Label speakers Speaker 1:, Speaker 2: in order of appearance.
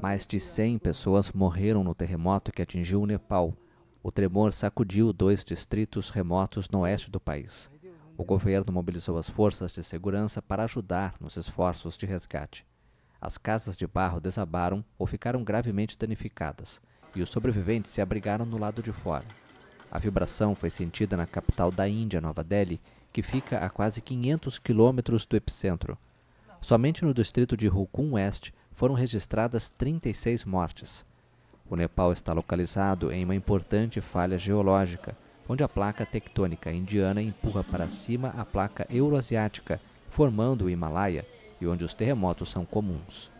Speaker 1: Mais de 100 pessoas morreram no terremoto que atingiu o Nepal. O tremor sacudiu dois distritos remotos no oeste do país. O governo mobilizou as forças de segurança para ajudar nos esforços de resgate. As casas de barro desabaram ou ficaram gravemente danificadas, e os sobreviventes se abrigaram no lado de fora. A vibração foi sentida na capital da Índia, Nova Delhi, que fica a quase 500 quilômetros do epicentro. Somente no distrito de Rukum West foram registradas 36 mortes. O Nepal está localizado em uma importante falha geológica, onde a placa tectônica indiana empurra para cima a placa euroasiática, formando o Himalaia, e onde os terremotos são comuns.